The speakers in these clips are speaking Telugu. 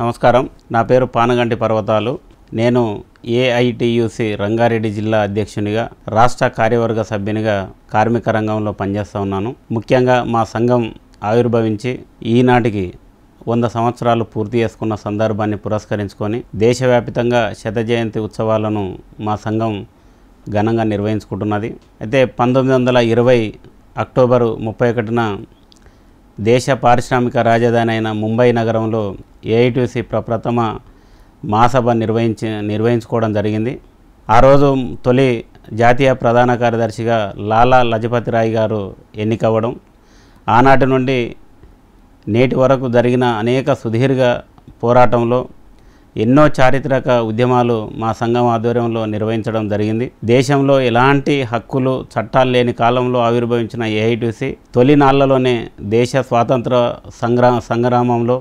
నమస్కారం నా పేరు పానగంటి పర్వతాలు నేను ఏఐటియుసి రంగారెడ్డి జిల్లా అధ్యక్షునిగా రాష్ట్ర కార్యవర్గ సభ్యునిగా కార్మిక రంగంలో పనిచేస్తూ ఉన్నాను ముఖ్యంగా మా సంఘం ఆవిర్భవించి ఈనాటికి వంద సంవత్సరాలు పూర్తి చేసుకున్న సందర్భాన్ని పురస్కరించుకొని దేశవ్యాప్తంగా శత జయంతి ఉత్సవాలను మా సంఘం ఘనంగా నిర్వహించుకుంటున్నది అయితే పంతొమ్మిది వందల ఇరవై అక్టోబరు ముప్పై ఒకటిన దేశ పారిశ్రామిక రాజధాని అయిన ముంబై నగరంలో ఏఐటీసీ ప్రప్రథమ మహాసభ నిర్వహించి నిర్వహించుకోవడం జరిగింది ఆ రోజు తొలి జాతీయ ప్రధాన కార్యదర్శిగా లాలా లజపతి రాయ్ గారు ఎన్నికవ్వడం ఆనాటి నుండి నేటి వరకు జరిగిన అనేక సుదీర్ఘ పోరాటంలో ఎన్నో చారిత్రక ఉద్యమాలు మా సంఘం ఆధ్వర్యంలో నిర్వహించడం జరిగింది దేశంలో ఎలాంటి హక్కులు చట్టాలు లేని కాలంలో ఆవిర్భవించిన ఏఐటీసీ తొలి నాళ్లలోనే దేశ స్వాతంత్ర సంగ్రా సంగ్రామంలో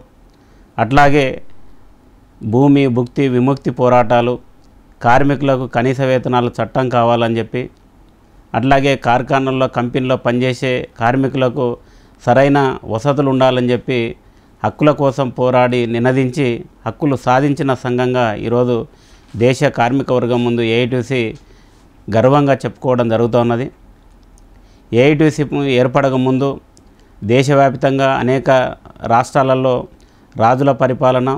అట్లాగే భూమి భుక్తి విముక్తి పోరాటాలు కార్మికులకు కనీస వేతనాలు చట్టం కావాలని చెప్పి అట్లాగే కార్ఖానల్లో కంపెనీలో పనిచేసే కార్మికులకు సరైన వసతులు ఉండాలని చెప్పి హక్కుల కోసం పోరాడి నినదించి హక్కులు సాధించిన సంఘంగా ఈరోజు దేశ కార్మిక వర్గం ముందు ఏఐటీసీ గర్వంగా చెప్పుకోవడం జరుగుతున్నది ఏఐటీసీ ఏర్పడక ముందు దేశవ్యాప్తంగా అనేక రాష్ట్రాలలో రాజుల పరిపాలన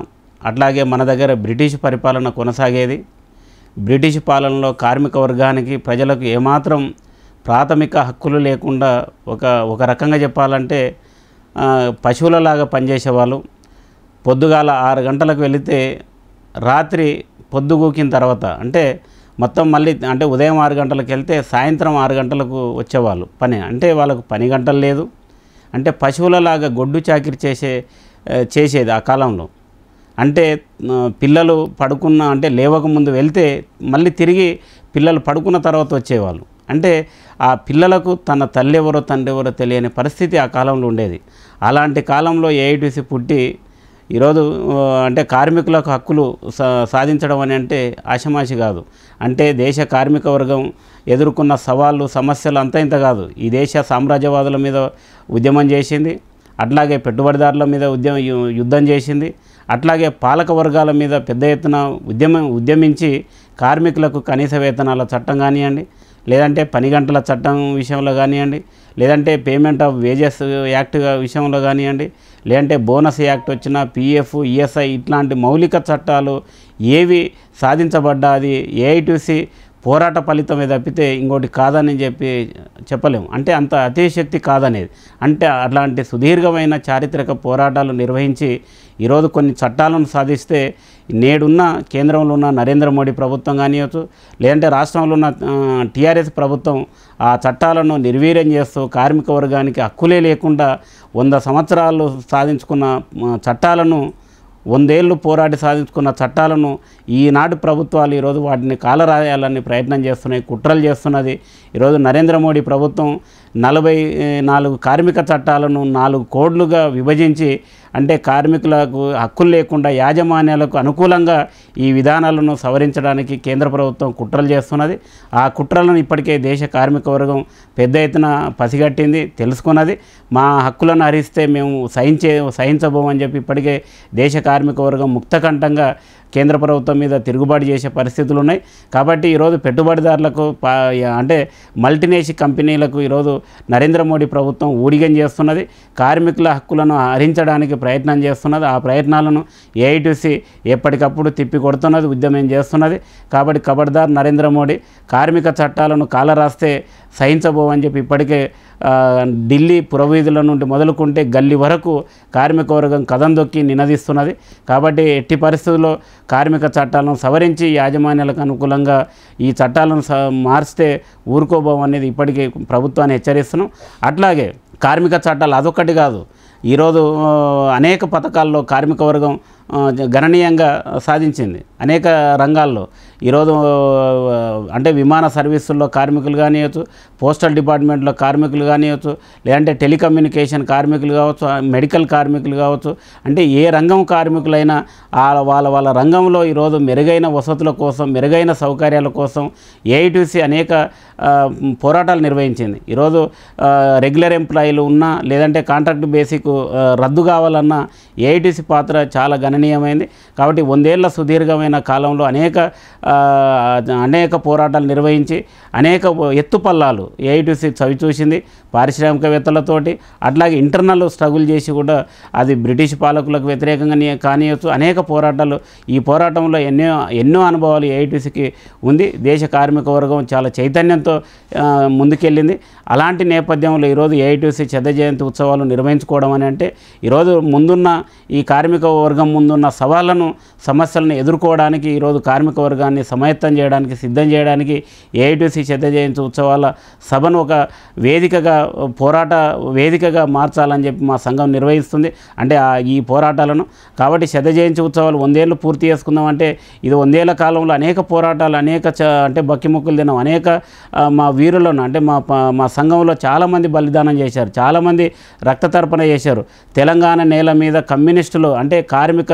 అట్లాగే మన దగ్గర బ్రిటిష్ పరిపాలన కొనసాగేది బ్రిటిష్ పాలనలో కార్మిక వర్గానికి ప్రజలకు ఏమాత్రం ప్రాథమిక హక్కులు లేకుండా ఒక ఒక రకంగా చెప్పాలంటే పశువులలాగా పనిచేసేవాళ్ళు పొద్దుగాల ఆరు గంటలకు వెళితే రాత్రి పొద్దుగూకిన తర్వాత అంటే మొత్తం మళ్ళీ అంటే ఉదయం ఆరు గంటలకు వెళ్తే సాయంత్రం ఆరు గంటలకు వచ్చేవాళ్ళు పని అంటే వాళ్ళకు పని గంటలు లేదు అంటే పశువులలాగా గొడ్డు చాకిరి చేసే చేసేది ఆ కాలంలో అంటే పిల్లలు పడుకున్న అంటే లేవకముందు వెళ్తే మళ్ళీ తిరిగి పిల్లలు పడుకున్న తర్వాత వచ్చేవాళ్ళు అంటే ఆ పిల్లలకు తన తల్లి ఎవరో తండ్రి ఎవరో తెలియని పరిస్థితి ఆ కాలంలో ఉండేది అలాంటి కాలంలో ఏఐటీసీ పుట్టి ఈరోజు అంటే కార్మికులకు హక్కులు సాధించడం అని అంటే ఆశమాషి కాదు అంటే దేశ కార్మిక వర్గం ఎదుర్కొన్న సవాళ్ళు సమస్యలు అంత ఇంత కాదు ఈ దేశ సామ్రాజ్యవాదుల మీద ఉద్యమం చేసింది అట్లాగే పెట్టుబడిదారుల మీద ఉద్యమ యుద్ధం చేసింది అట్లాగే పాలక వర్గాల మీద పెద్ద ఎత్తున ఉద్యమం ఉద్యమించి కార్మికులకు కనీస వేతనాల చట్టం కానివ్వండి లేదంటే పని గంటల చట్టం విషయంలో కానివ్వండి లేదంటే పేమెంట్ ఆఫ్ వేజెస్ యాక్ట్ విషయంలో కానివ్వండి లేదంటే బోనస్ యాక్ట్ వచ్చిన పిఎఫ్ ఈఎస్ఐ ఇట్లాంటి మౌలిక చట్టాలు ఏవి సాధించబడ్డాది అది ఏఐటీసీ పోరాట ఫలితం తప్పితే ఇంకోటి కాదని చెప్పి చెప్పలేము అంటే అంత అతిశక్తి కాదనేది అంటే అలాంటి సుదీర్ఘమైన చారిత్రక పోరాటాలు నిర్వహించి ఈరోజు కొన్ని చట్టాలను సాధిస్తే నేడున్న కేంద్రంలో ఉన్న నరేంద్ర మోడీ ప్రభుత్వం కానివచ్చు లేదంటే రాష్ట్రంలో ఉన్న టీఆర్ఎస్ ప్రభుత్వం ఆ చట్టాలను నిర్వీర్యం చేస్తూ కార్మిక వర్గానికి హక్కులే లేకుండా వంద సంవత్సరాలు సాధించుకున్న చట్టాలను వందేళ్లు పోరాటి సాధించుకున్న చట్టాలను ఈనాటి ప్రభుత్వాలు ఈరోజు వాటిని కాలరాయాలని ప్రయత్నం చేస్తున్నాయి కుట్రలు చేస్తున్నది ఈరోజు నరేంద్ర మోడీ ప్రభుత్వం నలభై నాలుగు కార్మిక చట్టాలను నాలుగు కోడ్లుగా విభజించి అంటే కార్మికులకు హక్కులు లేకుండా యాజమాన్యాలకు అనుకూలంగా ఈ విధానాలను సవరించడానికి కేంద్ర ప్రభుత్వం కుట్రలు చేస్తున్నది ఆ కుట్రలను ఇప్పటికే దేశ కార్మిక వర్గం పెద్ద ఎత్తున పసిగట్టింది తెలుసుకున్నది మా హక్కులను హరిస్తే మేము సహించే సహించబోమని చెప్పి ఇప్పటికే దేశ కార్మిక వర్గం ముక్తకంఠంగా కేంద్ర ప్రభుత్వం మీద తిరుగుబాటు చేసే పరిస్థితులు ఉన్నాయి కాబట్టి ఈరోజు పెట్టుబడిదారులకు అంటే మల్టీనేషనల్ కంపెనీలకు ఈరోజు నరేంద్ర మోడీ ప్రభుత్వం ఊడిగం చేస్తున్నది కార్మికుల హక్కులను హరించడానికి ప్రయత్నం చేస్తున్నది ఆ ప్రయత్నాలను ఏఐటీసీ ఎప్పటికప్పుడు తిప్పి తిప్పి కొడుతున్నది ఉద్యమం చేస్తున్నది కాబట్టి కబడ్దార్ నరేంద్ర మోడీ కార్మిక చట్టాలను కాలరాస్తే సహించబోవని చెప్పి ఇప్పటికే ఢిల్లీ పురవీధుల నుండి మొదలుకుంటే గల్లి వరకు కార్మిక వర్గం కథం దొక్కి నినదిస్తున్నది కాబట్టి ఎట్టి పరిస్థితుల్లో కార్మిక చట్టాలను సవరించి యాజమాన్యాలకు అనుకూలంగా ఈ చట్టాలను మార్చితే ఊరుకోబోం అనేది ఇప్పటికే ప్రభుత్వాన్ని హెచ్చరిస్తున్నాం అట్లాగే కార్మిక చట్టాలు అదొకటి కాదు ఈరోజు అనేక పథకాల్లో కార్మిక వర్గం గణనీయంగా సాధించింది అనేక రంగాల్లో ఈరోజు అంటే విమాన సర్వీసుల్లో కార్మికులు కానివ్వచ్చు పోస్టల్ డిపార్ట్మెంట్లో కార్మికులు కానివ్వచ్చు లేదంటే టెలికమ్యూనికేషన్ కార్మికులు కావచ్చు మెడికల్ కార్మికులు కావచ్చు అంటే ఏ రంగం కార్మికులైనా వాళ్ళ వాళ్ళ రంగంలో ఈరోజు మెరుగైన వసతుల కోసం మెరుగైన సౌకర్యాల కోసం ఏఐటీసీ అనేక పోరాటాలు నిర్వహించింది ఈరోజు రెగ్యులర్ ఎంప్లాయీలు ఉన్నా లేదంటే కాంట్రాక్ట్ బేసిక్ రద్దు కావాలన్నా ఏఐటీసీ పాత్ర చాలా గణనీయమైంది కాబట్టి వందేళ్ల సుదీర్ఘమైన కాలంలో అనేక అనేక పోరాటాలు నిర్వహించి అనేక ఎత్తుపల్లాలు ఏఐటీసీ చవిచూసింది పారిశ్రామికవేత్తలతోటి అట్లాగే ఇంటర్నల్ స్ట్రగుల్ చేసి కూడా అది బ్రిటిష్ పాలకులకు వ్యతిరేకంగా కానివ్వచ్చు అనేక పోరాటాలు ఈ పోరాటంలో ఎన్నో ఎన్నో అనుభవాలు ఏఐటీసీకి ఉంది దేశ కార్మిక వర్గం చాలా చైతన్యంతో ముందుకెళ్ళింది అలాంటి నేపథ్యంలో ఈరోజు ఏఐటీసీ చెద్ద జయంతి ఉత్సవాలు నిర్వహించుకోవడం అని అంటే ఈరోజు ముందున్న ఈ కార్మిక వర్గం ముందున్న సవాళ్లను సమస్యలను ఎదుర్కోవడానికి ఈరోజు కార్మిక వర్గాన్ని సమాయత్తం చేయడానికి సిద్ధం చేయడానికి ఏఐటీసీ చెత్త జయంతి ఉత్సవాల సభను ఒక వేదికగా పోరాట వేదికగా మార్చాలని చెప్పి మా సంఘం నిర్వహిస్తుంది అంటే ఈ పోరాటాలను కాబట్టి శత జయంతి ఉత్సవాలు వందేళ్ళు పూర్తి చేసుకుందామంటే ఇది వందేళ్ల కాలంలో అనేక పోరాటాలు అనేక అంటే భక్తిముక్కులు తినం అనేక మా వీరులను అంటే మా మా సంఘంలో చాలామంది బలిదానం చేశారు చాలామంది రక్త తర్పణ చేశారు తెలంగాణ నేల మీద కమ్యూనిస్టులు అంటే కార్మిక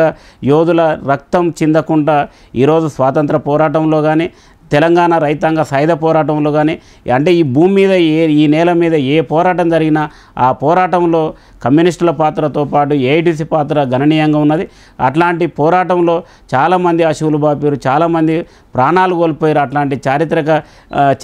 యోధుల రక్తం చిందకుండా ఈరోజు స్వాతంత్ర పోరాటంలో కానీ తెలంగాణ రైతాంగ సాయుధ పోరాటంలో కానీ అంటే ఈ భూమి మీద ఏ ఈ నేల మీద ఏ పోరాటం జరిగినా ఆ పోరాటంలో కమ్యూనిస్టుల పాత్రతో పాటు ఏఐటీసీ పాత్ర గణనీయంగా ఉన్నది అట్లాంటి పోరాటంలో చాలామంది అశువులు బాపారు చాలామంది ప్రాణాలు కోల్పోయారు అట్లాంటి చారిత్రక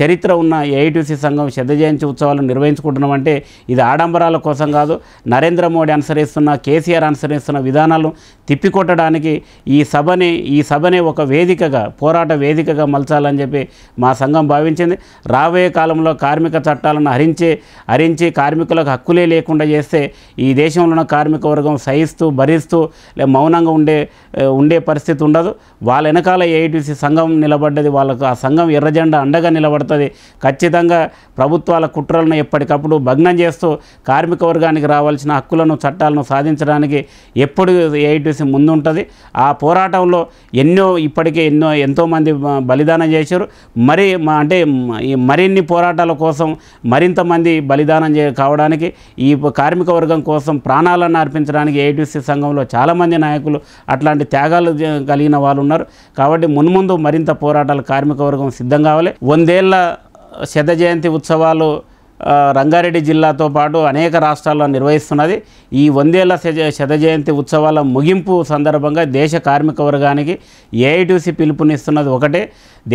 చరిత్ర ఉన్న ఏఐటీసీ సంఘం శ్రద్ధ జయంతి ఉత్సవాలు నిర్వహించుకుంటున్నామంటే ఇది ఆడంబరాల కోసం కాదు నరేంద్ర మోడీ అనుసరిస్తున్న కేసీఆర్ అనుసరిస్తున్న విధానాలను తిప్పికొట్టడానికి ఈ సభని ఈ సభని ఒక వేదికగా పోరాట వేదికగా మలచాలని చెప్పి మా సంఘం భావించింది రాబోయే కాలంలో కార్మిక చట్టాలను హరించి హరించి కార్మికులకు హక్కులే లేకుండా చేస్తే ఈ దేశంలో ఉన్న కార్మిక వర్గం సహిస్తూ భరిస్తూ లే మౌనంగా ఉండే ఉండే పరిస్థితి ఉండదు వాళ్ళ వెనకాల ఏఐటీసీ సంఘం నిలబడ్డది వాళ్ళకు ఆ సంఘం ఎర్రజెండా అండగా నిలబడుతుంది ఖచ్చితంగా ప్రభుత్వాల కుట్రలను ఎప్పటికప్పుడు భగ్నం చేస్తూ కార్మిక వర్గానికి రావాల్సిన హక్కులను చట్టాలను సాధించడానికి ఎప్పుడు ఏఐటీసీ ముందుంటుంది ఆ పోరాటంలో ఎన్నో ఇప్పటికే ఎన్నో ఎంతోమంది బలిదానం చేశారు మరి అంటే మరిన్ని పోరాటాల కోసం మరింతమంది బలిదానం కావడానికి ఈ కార్మిక వర్గం దేశం కోసం ప్రాణాలను అర్పించడానికి ఏఐటీసీ సంఘంలో చాలామంది నాయకులు అట్లాంటి త్యాగాలు కలిగిన వాళ్ళు ఉన్నారు కాబట్టి మున్ముందు మరింత పోరాటాలు కార్మిక వర్గం సిద్ధం కావాలి వందేళ్ల శత జయంతి ఉత్సవాలు రంగారెడ్డి జిల్లాతో పాటు అనేక రాష్ట్రాల్లో నిర్వహిస్తున్నది ఈ వందేళ్ల శత జయంతి ఉత్సవాల ముగింపు సందర్భంగా దేశ కార్మిక వర్గానికి ఏఐటీసీ పిలుపునిస్తున్నది ఒకటే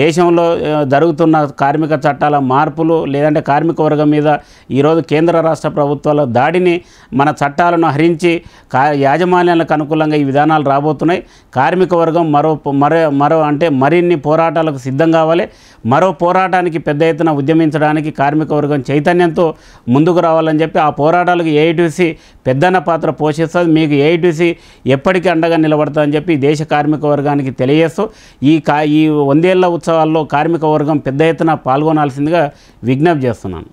దేశంలో జరుగుతున్న కార్మిక చట్టాల మార్పులు లేదంటే కార్మిక వర్గం మీద ఈరోజు కేంద్ర రాష్ట్ర ప్రభుత్వాల దాడిని మన చట్టాలను హరించి కా యాజమాన్యాలకు అనుకూలంగా ఈ విధానాలు రాబోతున్నాయి కార్మిక వర్గం మరో మరో మరో అంటే మరిన్ని పోరాటాలకు సిద్ధం కావాలి మరో పోరాటానికి పెద్ద ఎత్తున ఉద్యమించడానికి కార్మిక వర్గం చైతన్యం ప్రాధాన్యంతో ముందుకు రావాలని చెప్పి ఆ పోరాటాలకు ఏఐటీసీ పెద్దన్న పాత్ర పోషిస్తుంది మీకు ఏఐటీసీ ఎప్పటికీ అండగా నిలబడుతుందని చెప్పి దేశ కార్మిక వర్గానికి తెలియజేస్తూ ఈ కా ఈ వందేళ్ల ఉత్సవాల్లో కార్మిక వర్గం పెద్ద ఎత్తున పాల్గొనాల్సిందిగా విజ్ఞప్తి చేస్తున్నాను